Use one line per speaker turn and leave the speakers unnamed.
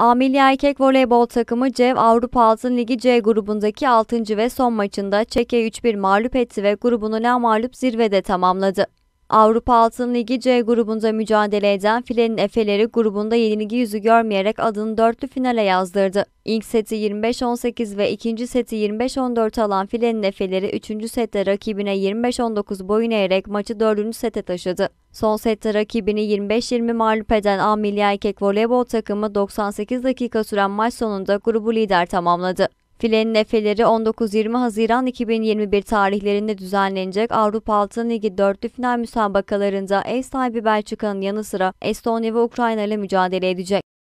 A milli erkek voleybol takımı CEV Avrupa Altın Ligi C grubundaki 6. ve son maçında Çek'e 3-1 mağlup etti ve grubunu la mağlup zirvede tamamladı. Avrupa Altın Ligi C grubunda mücadele eden File'nin Efe'leri grubunda yenilgi yüzü görmeyerek adını dörtlü finale yazdırdı. İlk seti 25-18 ve ikinci seti 25-14 alan File'nin Efe'leri 3. sette rakibine 25-19 boyun eğerek maçı 4. sete taşıdı. Son sette rakibini 25-20 mağlup eden A Milli Erkek Voleybol takımı 98 dakika süren maç sonunda grubu lider tamamladı. Filenin efeleri 19-20 Haziran 2021 tarihlerinde düzenlenecek Avrupa Altın Ligi dörtlü final müsabakalarında ev sahibi Belçika'nın yanı sıra Estonya ve Ukrayna ile mücadele edecek.